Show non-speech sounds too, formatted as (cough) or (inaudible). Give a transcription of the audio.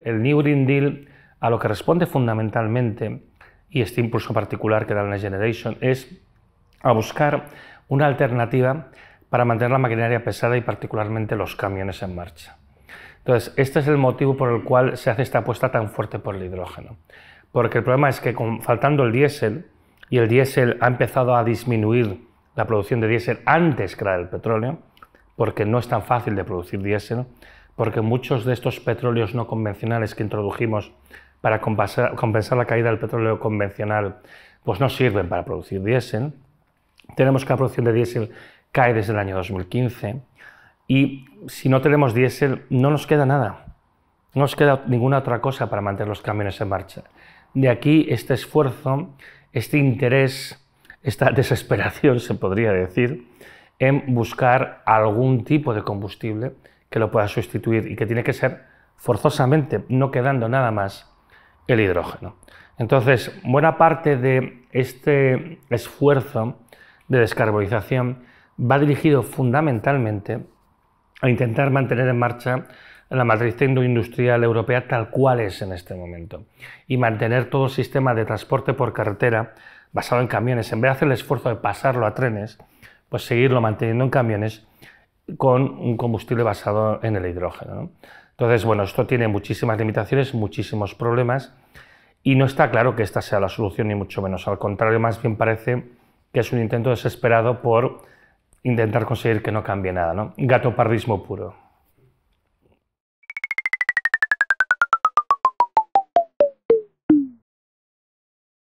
El New Green Deal a lo que responde fundamentalmente, y este impulso particular que da la Next Generation, es a buscar una alternativa para mantener la maquinaria pesada y particularmente los camiones en marcha. Entonces, este es el motivo por el cual se hace esta apuesta tan fuerte por el hidrógeno. Porque el problema es que faltando el diésel, y el diésel ha empezado a disminuir la producción de diésel antes que la del petróleo, porque no es tan fácil de producir diésel, porque muchos de estos petróleos no convencionales que introdujimos para compensar, la caída del petróleo convencional, pues no sirven para producir diésel. Tenemos que la producción de diésel cae desde el año 2015 y si no tenemos diésel no nos queda nada, no nos queda ninguna otra cosa para mantener los camiones en marcha. De aquí este esfuerzo, este interés, esta (laughs) desesperación, se podría decir, en buscar algún tipo de combustible que lo pueda sustituir y que tiene que ser forzosamente, no quedando nada más, el hidrógeno. Entonces, buena parte de este esfuerzo de descarbonización va dirigido fundamentalmente a intentar mantener en marcha la matriz industrial europea tal cual es en este momento y mantener todo el sistema de transporte por carretera basado en camiones, en vez de hacer el esfuerzo de pasarlo a trenes, pues seguirlo manteniendo en camiones con un combustible basado en el hidrógeno. Entonces, bueno, esto tiene muchísimas limitaciones, muchísimos problemas, y no está claro que esta sea la solución, ni mucho menos. Al contrario, más bien parece que es un intento desesperado por intentar conseguir que no cambie nada, ¿no? Gato pardismo puro.